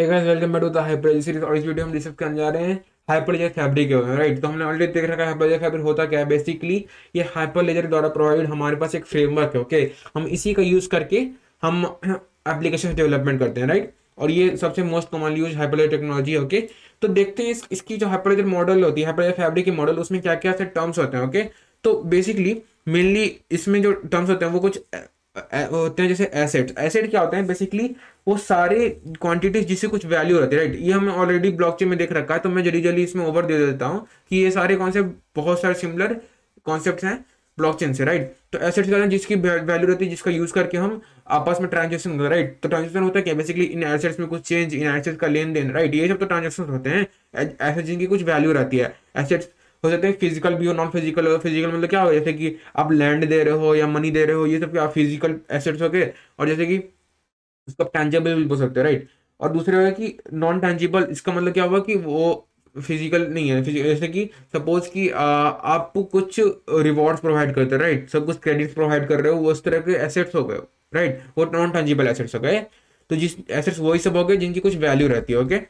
hey welcome back to the hyper series और इस video हम डिस्कस करने जा रहे हैं हाइपर लेजर फैब्रिक के बारे में राइट तो हमने ऑलरेडी देख रखा है हाइपर लेजर फैब्रिक होता क्या है बेसिकली ये हाइपर लेजर द्वारा प्रोवाइड हमारे पास एक फ्रेमवर्क है ओके हम इसी का यूज़ करके हम एप्लीकेशन डेवलपमेंट करते हैं राइट और ये सबसे most common use Hyperledger technology okay तो देखते हैं इस, इसकी जो हाइपर लेजर मॉडल होती है हाइपरलेजर फैब्रिक के मॉडल उसमें क्या क्या से टर्म्स होते हैं ओके तो बेसिकली मेनली इसमें जो टर्म्स होते हैं वो कुछ होते हैं जैसे एसेट्स एसेट क्या होते हैं बेसिकली वो सारे क्वांटिटीज जिसे कुछ वैल्यू रहती है राइट ये हमें ऑलरेडी ब्लॉकचेन में देख रखा है तो मैं जल्दी जल्दी इसमें ओवर दे देता हूँ कि ये सारे कॉन्सेप्ट बहुत सारे सिमिलर कॉन्सेप्ट हैं ब्लॉकचेन से राइट तो एसेट्स हैं जिसकी वैल्यू रहती है जिसका यूज करके हम आपस में ट्रांजेक्शन होता है राइट तो ट्रांजेक्शन होता है क्या बेसिकली इन एसेट्स में कुछ चेंज इन एसेट्स का लेन देन राइट ये सब तो ट्रांजेक्शन होते हैं ऐसे जिनकी कुछ वैल्यू रहती है एसेट्स हो सकते हैं फिजिकल भी हो नॉन फिजिकल हो फिजिकल मतलब क्या हो जैसे कि आप लैंड दे रहे हो या मनी दे रहे हो ये सब क्या फिजिकल एसेट्स हो गए और जैसे कि उसको आप भी बोल सकते हो राइट और दूसरे होगा कि नॉन टेंजिबल इसका मतलब क्या हुआ कि वो फिजिकल नहीं है जैसे कि सपोज कि आपको कुछ रिवॉर्ड्स प्रोवाइड करते हो राइट सब कुछ क्रेडिट्स प्रोवाइड कर रहे हो वो उस तरह के एसेट्स हो गए राइट वो नॉन टेंजिबल एसेट्स हो गए तो जिस एसेट्स वही सब हो गए जिनकी कुछ वैल्यू रहती है ओके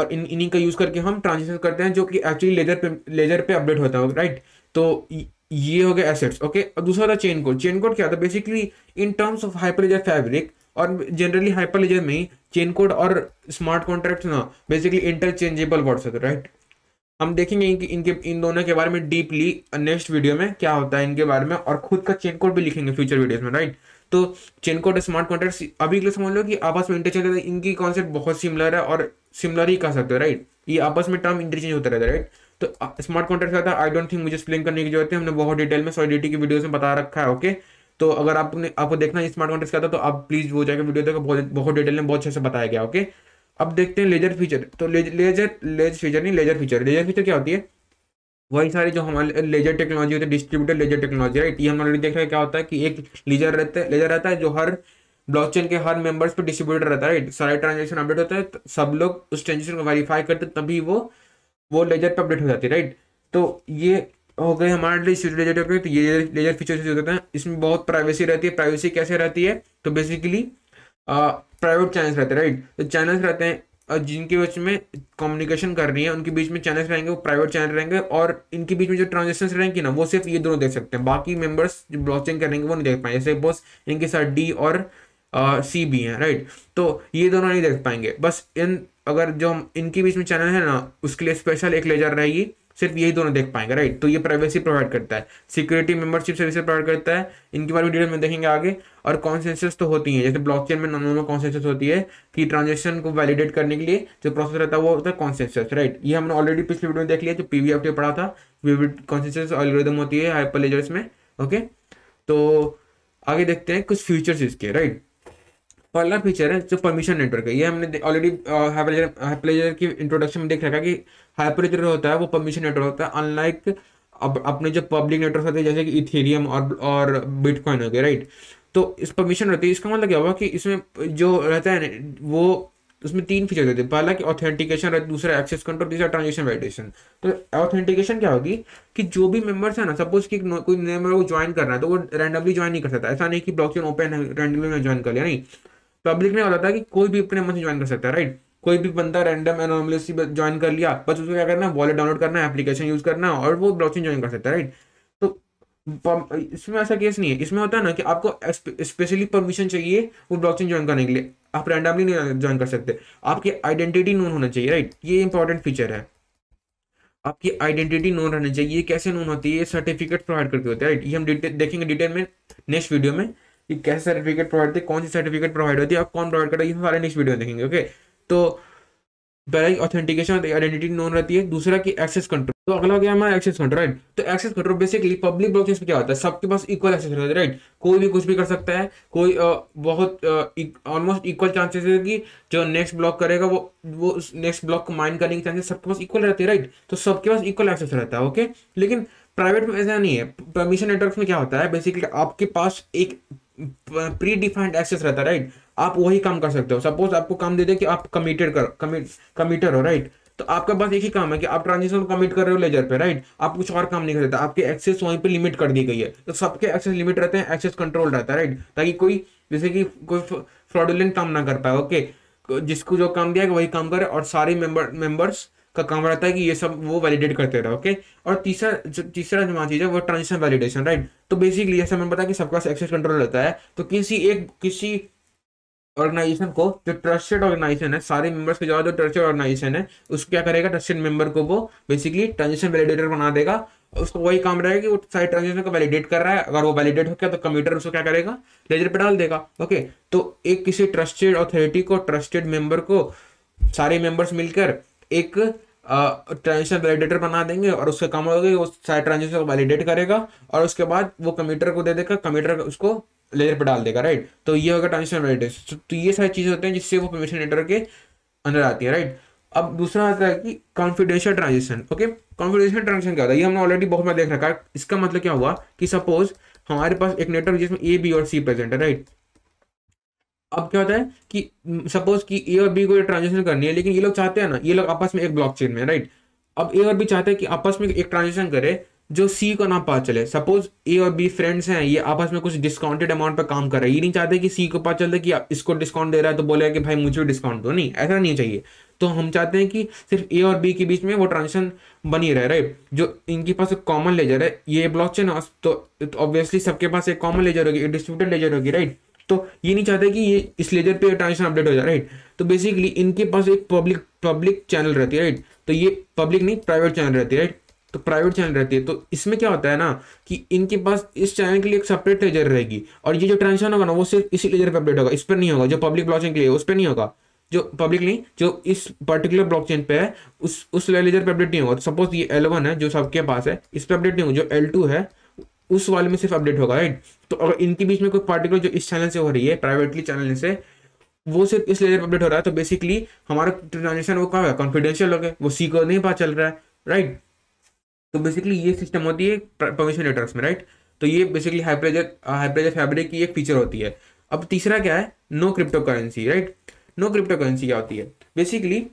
और इन इन्हीं का यूज़ करके हम ट्रांजेक्शन करते हैं जो कि एक्चुअली लेजर पे लेजर पे अपडेट होता है राइट तो ये हो गया एसेट्स ओके और दूसरा था चेन कोड चेन कोड क्या था basically in terms of Hyperledger fabric और जनरली हाइपरलेजर में चेन कोड और स्मार्ट कॉन्ट्रैक्ट ना बेसिकली इंटरचेंजेबल वर्ड्स होते राइट हम देखेंगे इनके इनके इन दोनों के बारे में डीपली नेक्स्ट वीडियो में क्या होता है इनके बारे में और खुद का चेन कोड भी लिखेंगे फ्यूचर वीडियोस में राइट तो चेन कोड स्मार्ट कॉन्ट्रैक्ट अभी के लिए समझ लो कि आपस में इंटरचेंज इनकी कॉन्सेप्ट बहुत सिमिलर है और सिमिलर ही कह सकते हो राइट ये आपस में टर्म इंटरचेंज होता रहता है राइट तो स्मार्ट कॉन्ट्रैक्ट क्या था आई डोंट थिंक मुझे एक्सप्लेन करने की जरूरत है हमने बहुत डिटेल में सॉरी की वीडियोस में बता रखा है ओके okay? तो अगर आपने आपको देखना है स्मार्ट कॉन्टेक्स क्या था तो आप प्लीज वो जाकर वीडियो देखो बहुत बहुत डिटेल में बहुत अच्छे से बताया गया ओके अब देखते हैं लेजर फीचर तो लेजर लेजर फीचर नहीं लेजर फीचर लेजर फीचर क्या होती है वही सारी जो हमारे लेजर टेक्नोलॉजी होती है डिस्ट्रीब्यूटर लेजर टेक्नोलॉजी राइट ये हम ऑलरेडी देख रहे हैं क्या होता है कि एक लेजर रहता है लेजर रहता है जो हर ब्लॉकचेन के हर मेंबर्स पे डिस्ट्रीब्यूटर रहता है राइट सारे ट्रांजेक्शन अपडेट होता है तो सब लोग उस ट्रांजेक्शन को वेरीफाई करते तभी वो वो लेजर पर अपडेट हो जाती है राइट तो ये हो गए हमारे लिए लेजर के तो ये लेजर फीचर यूज होते हैं इसमें बहुत प्राइवेसी रहती है प्राइवेसी कैसे रहती है तो बेसिकली प्राइवेट चैनल्स रहते हैं राइट तो चैनल्स रहते हैं और जिनके बीच में कम्युनिकेशन कर रही है उनके बीच में चैनल्स रहेंगे वो प्राइवेट चैनल रहेंगे और इनके बीच में जो ट्रांजेक्शन रहेंगे ना वो सिर्फ ये दोनों देख सकते हैं बाकी मेंबर्स जो ब्लॉकचेन करेंगे वो नहीं देख पाएंगे जैसे बस इनके साथ डी और सी भी हैं राइट तो ये दोनों नहीं देख पाएंगे बस इन अगर जो हम इनके बीच में चैनल है ना उसके लिए स्पेशल एक लेजर रहेगी सिर्फ यही दोनों देख पाएंगे राइट तो ये प्राइवेसी प्रोवाइड करता है सिक्योरिटी मेंबरशिप सर्विसेज प्रोवाइड करता है इनके बारे में डिटेल में देखेंगे आगे और कॉन्सेंसस तो होती है जैसे ब्लॉक में नॉर्मल कॉन्सेंसस होती है कि ट्रांजेक्शन को वैलिडेट करने के लिए जो प्रोसेस रहता है वो होता है कॉन्सेंसस राइट ये हमने ऑलरेडी पिछले वीडियो में देख लिया जो पी वी पढ़ा था कॉन्सेंसस एल्गोरिदम होती है हाइपर लेजर्स में ओके तो आगे देखते हैं कुछ फ्यूचर्स इसके राइट पहला फीचर है जो परमिशन नेटवर्क है ये हमने ऑलरेडी हाइपरलेजर की इंट्रोडक्शन में देख रखा है कि हाइपरलेजर होता है वो परमिशन नेटवर्क होता है अनलाइक अब अपने जो पब्लिक नेटवर्क होते हैं जैसे कि इथेरियम और और बिटकॉइन हो गया राइट तो इस परमिशन रहती है इसका मतलब क्या हुआ कि इसमें जो रहता है वो उसमें तीन फीचर रहते हैं पहला कि ऑथेंटिकेशन रहता है दूसरा एक्सेस कंट्रोल तीसरा ट्रांजेक्शन वैलिडेशन तो ऑथेंटिकेशन क्या होगी कि जो भी मेंबर्स है ना सपोज कि कोई मेंबर को ज्वाइन करना है तो वो रैंडमली ज्वाइन नहीं कर सकता ऐसा नहीं कि ब्लॉकचेन ओपन है रैंडमली ज्वाइन कर लिया नहीं पब्लिक में होता कि कोई भी अपने मन से ज्वाइन कर सकता है राइट कोई भी बंदा रैंडम एनोमलिसी ज्वाइन कर लिया बस उसको क्या करना है वॉलेट डाउनलोड करना है एप्लीकेशन यूज करना है और वो ब्लॉकचेन ज्वाइन कर सकता है राइट तो इसमें ऐसा केस नहीं है इसमें होता है ना कि आपको स्पेशली परमिशन चाहिए वो ब्लॉकचेन ज्वाइन करने के लिए आप रैंडमली नहीं ज्वाइन कर सकते आपकी आइडेंटिटी नोन होना चाहिए राइट ये इंपॉर्टेंट फीचर है आपकी आइडेंटिटी नोन रहनी चाहिए कैसे नोन होती है सर्टिफिकेट प्रोवाइड करके होते हैं राइट ये हम देखेंगे डिटेल में नेक्स्ट वीडियो में कि कैसे सर्टिफिकेट प्रोवाइड थे कौन सी सर्टिफिकेट प्रोवाइड होती है और कौन प्रोवाइड करता है ये सारे नेक्स्ट वीडियो में देखेंगे ओके तो पहला ही ऑथेंटिकेशन आइडेंटिटी नोन रहती है दूसरा की एक्सेस कंट्रोल तो अगला हो गया हमारा एक्सेस कंट्रोल राइट तो access control basically public blockchain में क्या होता है सबके पास इक्वल एक्सेस रहता है राइट कोई भी कुछ भी कर सकता है कोई आ, बहुत ऑलमोस्ट इक्वल चांसेस है कि जो नेक्स्ट ब्लॉक करेगा वो वो नेक्स्ट ब्लॉक को माइंड करने के चांसेस सबके पास इक्वल रहते हैं राइट तो सबके पास इक्वल एक्सेस रहता है ओके लेकिन प्राइवेट में ऐसा नहीं है परमिशन नेटवर्क में क्या होता है बेसिकली आपके पास एक प्री डिफाइंड एक्सेस रहता है राइट आप वही काम कर सकते हो सपोज आपको काम दे दे कि आप कमिटेड कर कमिटर हो राइट तो आपका पास एक ही काम है कि आप ट्रांजेक्शन कमिट कर रहे हो लेजर पे राइट आप कुछ और काम नहीं कर सकते आपके एक्सेस वहीं पे लिमिट कर दी गई है तो सबके एक्सेस लिमिट रहते हैं एक्सेस कंट्रोल रहता है राइट ताकि कोई जैसे कि कोई फ्रॉडुलेंट काम ना कर पाए ओके जिसको जो काम दिया है वही काम करे और सारे मेंबर मेंबर्स का काम रहता है कि ये सब वो वैलिडेट करते रहे ओके और तीसरा तीसरा जो चीज़ है वो ट्रांजिशन वैलिडेशन राइट तो बेसिकली ऐसा मैंने बताया कि सबका एक्सेस कंट्रोल रहता है तो किसी एक किसी ऑर्गेनाइजेशन को जो ट्रस्टेड ऑर्गेनाइजेशन है सारे मेंबर्स के जो ट्रस्टेड ऑर्गेनाइजेशन है उसको क्या करेगा ट्रस्टेड मेंबर को वो बेसिकली ट्रांजेक्शन वैलिडेटर बना देगा उसको वही काम रहेगा कि वो सारे ट्रांजेक्शन को वैलिडेट कर रहा है अगर वो वैलिडेट हो गया तो कंप्यूटर उसको क्या करेगा लेजर पे डाल देगा ओके तो एक किसी ट्रस्टेड अथॉरिटी को ट्रस्टेड मेंबर को सारे मेंबर्स मिलकर एक ट्रांजेक्शन वैलिडेटर बना देंगे और उसका काम होगा वो सारे ट्रांजेक्शन को वैलिडेट करेगा और उसके बाद वो कंप्यूटर को दे देगा कंप्यूटर उसको लेयर पर डाल देगा राइट तो ये होगा ट्रांजेक्शन वैलिडेशन तो, तो ये सारी चीज़ें होती हैं जिससे वो परमिशन लेटर के अंदर आती है राइट अब दूसरा आता है कि confidential transaction okay confidential transaction क्या होता है ये हमने ऑलरेडी बहुत बार देख रखा है इसका मतलब क्या हुआ कि सपोज हमारे पास एक नेटवर्क जिसमें ए बी और सी प्रेजेंट है राइट अब क्या होता है कि सपोज कि ए और बी को ट्रांजेक्शन करनी है लेकिन ये लोग चाहते हैं ना ये लोग आपस में एक चेन में राइट अब ए और बी चाहते हैं कि आपस में एक ट्रांजेक्शन करे जो सी को ना पता चले सपोज ए और बी फ्रेंड्स हैं ये आपस में कुछ डिस्काउंटेड अमाउंट पर काम कर रहे हैं ये नहीं चाहते कि सी को पता चले कि इसको डिस्काउंट दे रहा है तो बोले कि भाई मुझे भी डिस्काउंट दो नहीं ऐसा नहीं चाहिए तो हम चाहते हैं कि सिर्फ ए और बी के बीच में वो ट्रांजेक्शन बनी रहे राइट जो इनके पास एक कॉमन लेजर है ये ब्लॉक चेन तो ऑब्वियसली तो सबके पास एक कॉमन लेजर होगी डिस्ट्रीब्यूटेड लेजर होगी राइट तो ये नहीं चाहता कि ये इस लेजर पे ट्रांजेक्शन अपडेट हो जाए राइट तो बेसिकली इनके पास एक पब्लिक पब्लिक चैनल रहती है राइट तो ये पब्लिक नहीं प्राइवेट चैनल रहती है राइट तो प्राइवेट चैनल रहती है तो इसमें क्या होता है ना कि इनके पास इस चैनल के लिए एक सेपरेट लेजर रहेगी और ये जो ट्रांजेक्शन होगा ना वो सिर्फ इसी लेजर पर अपडेट होगा इस पर नहीं होगा जो पब्लिक ब्लॉक के लिए उस पर नहीं होगा जो पब्लिक नहीं जो इस पर्टिकुलर ब्लॉक चेन पे है उस उस लेजर पर अपडेट नहीं होगा सपोज तो ये एल वन है जो सबके पास है इस पर अपडेट नहीं होगा जो एल टू है उस वाले में सिर्फ अपडेट होगा राइट तो अगर इनके बीच में कोई पार्टिकुलर जो इस चैनल से हो रही है प्राइवेटली चैनल से वो सिर्फ इस लेयर पर अपडेट हो रहा है तो बेसिकली हमारा ट्रांजेक्शन वो कहा है कॉन्फिडेंशियल हो गया वो सीकर नहीं पता चल रहा है राइट तो बेसिकली ये सिस्टम होती है परमिशन लेटर्स में राइट तो ये बेसिकली हाइप्रेजर हाइप्रेजर फैब्रिक की एक फीचर होती है अब तीसरा क्या है no cryptocurrency right no cryptocurrency क्या होती है बेसिकली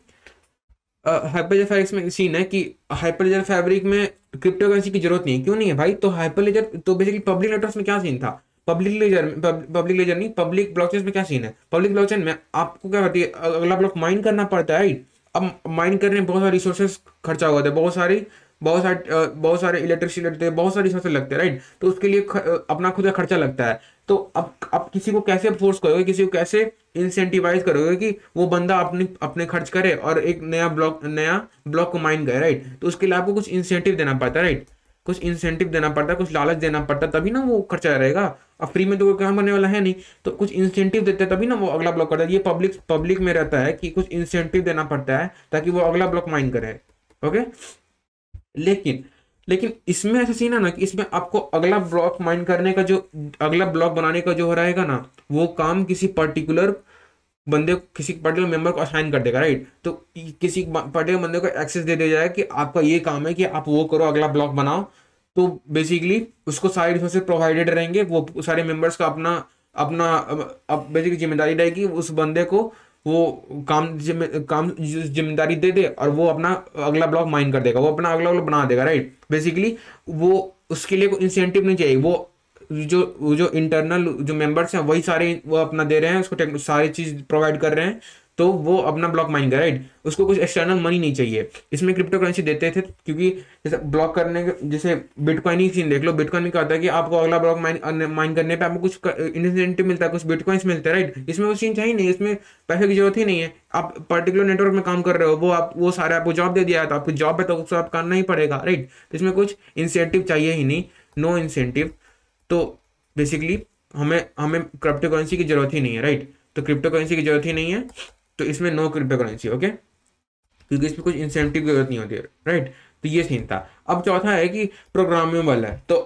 हाइप्रेजर फैब्रिक्स में सीन है कि हाइप्रेजर फैब्रिक में क्रिप्टो करेंसी की जरूरत नहीं क्यों नहीं है भाई तो हाइपर लेजर तो बेसिकली पब्लिक नेटवर्क में क्या सीन था पब्लिक लेजर पब्लिक लेजर नहीं पब्लिक ब्लॉकचेन में क्या सीन है पब्लिक ब्लॉकचेन में आपको क्या बताइए अगला ब्लॉक माइन करना पड़ता है अब माइन करने में बहुत सारे रिसोर्सेस खर्चा हुआ था बहुत सारी बहुत सारे बहुत सारे इलेक्ट्रिसिटी लगते हैं बहुत सारी चीज़ें लगते हैं राइट तो उसके लिए अपना खुद का खर्चा लगता है तो अब अब किसी को कैसे फोर्स करोगे किसी को कैसे इंसेंटिवाइज करोगे कि वो बंदा अपने अपने खर्च करे और एक नया ब्लॉक नया ब्लॉक को माइन करे राइट तो उसके लिए आपको कुछ इंसेंटिव देना पड़ता है राइट कुछ इंसेंटिव देना पड़ता है कुछ लालच देना पड़ता है तभी ना वो खर्चा रहेगा अब फ्री में तो कोई काम करने वाला है नहीं तो कुछ इंसेंटिव देते हैं तभी ना वो अगला ब्लॉक करता है ये पब्लिक पब्लिक में रहता है कि कुछ इंसेंटिव देना पड़ता है ताकि वो अगला ब्लॉक माइन करे ओके okay? लेकिन लेकिन इसमें ऐसा सीन है ना कि इसमें आपको अगला ब्लॉक माइंड करने का जो अगला ब्लॉक बनाने का जो हो रहेगा ना वो काम किसी पर्टिकुलर बंदे किसी पर्टिकुलर मेंबर को असाइन कर देगा राइट तो किसी पर्टिकुलर बंदे को एक्सेस दे दिया जाएगा कि आपका ये काम है कि आप वो करो अगला ब्लॉक बनाओ तो बेसिकली उसको सारे रिसोर्सेज प्रोवाइडेड रहेंगे वो सारे मेंबर्स का अपना अपना अब बेसिकली जिम्मेदारी रहेगी उस बंदे को वो काम काम जिम्मेदारी दे दे और वो अपना अगला ब्लॉक माइन कर देगा वो अपना अगला ब्लॉक बना देगा राइट बेसिकली वो उसके लिए कोई इंसेंटिव नहीं चाहिए वो जो जो इंटरनल जो मेंबर्स हैं वही सारे वो अपना दे रहे हैं उसको सारी चीज़ प्रोवाइड कर रहे हैं तो वो अपना ब्लॉक माइन मांगेगा राइट उसको कुछ एक्सटर्नल मनी नहीं चाहिए इसमें क्रिप्टो करेंसी देते थे क्योंकि जैसे ब्लॉक करने के जैसे बिटकॉइन ही सीन देख लो बिटकॉइन में क्या होता है कि आपको अगला ब्लॉक माइन माइन करने पे आपको कुछ इंसेंटिव मिलता है कुछ बिटकॉइंस मिलते हैं राइट इसमें वो सीन चाहिए नहीं इसमें पैसे की जरूरत ही नहीं है आप पर्टिकुलर नेटवर्क में काम कर रहे हो वो आप वो सारे आपको जॉब दे दिया है तो आपको जॉब है तो उसको आप करना ही पड़ेगा राइट तो इसमें कुछ इंसेंटिव चाहिए ही नहीं नो इंसेंटिव तो बेसिकली हमें हमें क्रिप्टो करेंसी की जरूरत ही नहीं है राइट तो क्रिप्टो करेंसी की जरूरत ही नहीं है तो इसमें नो क्रिप्टो करेंसी ओके क्योंकि इसमें कुछ इंसेंटिव की जरूरत नहीं होती राइट तो ये सीन था अब चौथा है कि प्रोग्रामेबल है तो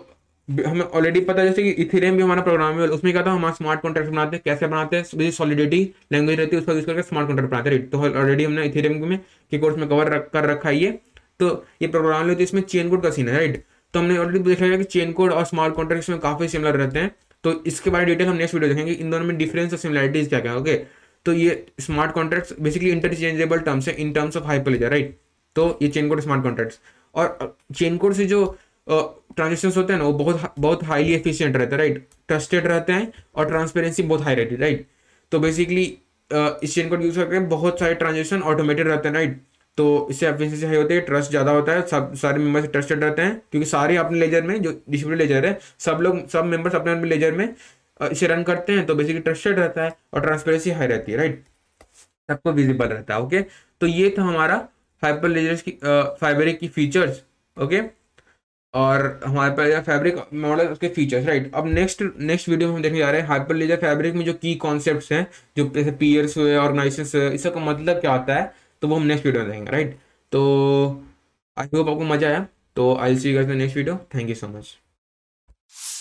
हमें ऑलरेडी पता जैसे कि इथेरियम भी हमारा प्रोग्रामेबल उसमें क्या था हमारा स्मार्ट कॉन्ट्रैक्ट बनाते हैं कैसे बनाते हैं सॉलिडिटी लैंग्वेज रहती है उसका यूज करके स्मार्ट कॉन्ट्रैक्ट बनाते हैं तो ऑलरेडी हमने इथेरियम में के कोर्स में कवर रख, कर रखा है ये तो ये प्रोग्राम तो लेते है इसमें चेन कोड का सीन है राइट तो हमने ऑलरेडी देखा है कि चेन कोड और स्मार्ट कॉन्ट्रैक्ट में काफी सिमिलर रहते हैं तो इसके बारे में डिटेल हम नेक्स्ट वीडियो देखेंगे इन दोनों में डिफरेंस और सिमिलरिटीज क्या क्या ओके तो ये smart contracts basically interchangeable terms है in terms of Hyperledger right तो ये चेन कोड स्मार्ट कॉन्ट्रैक्ट्स और चेन कोड से जो ट्रांजेक्शन होते हैं ना वो बहुत बहुत हाईली एफिशिएंट रहते हैं राइट ट्रस्टेड रहते हैं और ट्रांसपेरेंसी बहुत हाई रहती है राइट तो बेसिकली इस चेन कोड यूज करके बहुत सारे ट्रांजेक्शन ऑटोमेटेड रहते हैं राइट तो इससे एफिशिएंसी हाई होती है ट्रस्ट ज़्यादा होता है सब सारे मेंबर्स ट्रस्टेड रहते हैं क्योंकि सारे अपने लेजर में जो डिस्ट्रीब्यूटेड लेजर है सब लोग सब मेंबर्स अपने अपने लेजर में इसे रन करते हैं तो बेसिकली ट्रस्टेड रहता है और ट्रांसपेरेंसी हाई रहती है राइट सबको विजिबल रहता है ओके तो ये था हमारा फाइबर लेजर्स की फाइबरिक की फीचर्स ओके और हमारे पास फैब्रिक मॉडल उसके फीचर्स राइट अब नेक्स्ट नेक्स्ट वीडियो में हम देखने जा रहे हैं हाइपर लेजर फैब्रिक में जो की कॉन्सेप्ट्स हैं जो जैसे पीयर्स हुए ऑर्गेनाइजेशन हुए इसका मतलब क्या होता है तो वो हम नेक्स्ट वीडियो में देखेंगे राइट तो आई होप आपको मजा आया तो I see you guys next video thank you so much